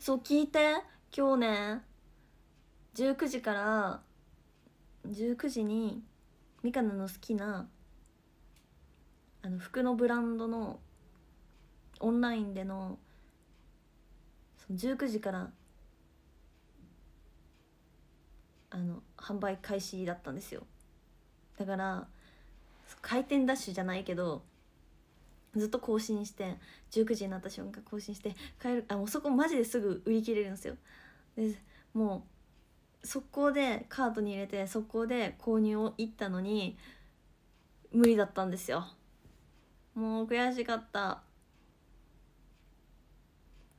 そう聞いて今日ね19時から19時にミカナの好きなあの服のブランドのオンラインでのその19時からあの販売開始だったんですよだから回転ダッシュじゃないけどずっと更新して19時になった瞬間更新して帰るあもうそこマジですぐ売り切れるんですよでもう速攻でカートに入れて速攻で購入を行ったのに無理だったんですよもう悔しかった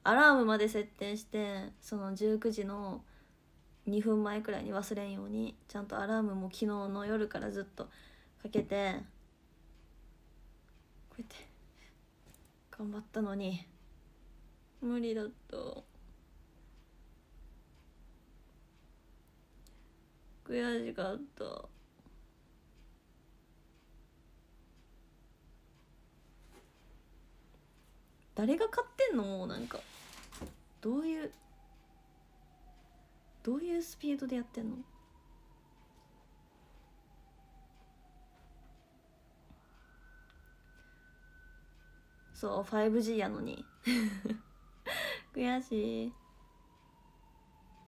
アラームまで設定してその19時の2分前くらいに忘れんようにちゃんとアラームも昨日の夜からずっとかけて頑張ったのに無理だった悔しかった誰が買ってんのもうなんかどういうどういうスピードでやってんのそう 5G やのに 悔しい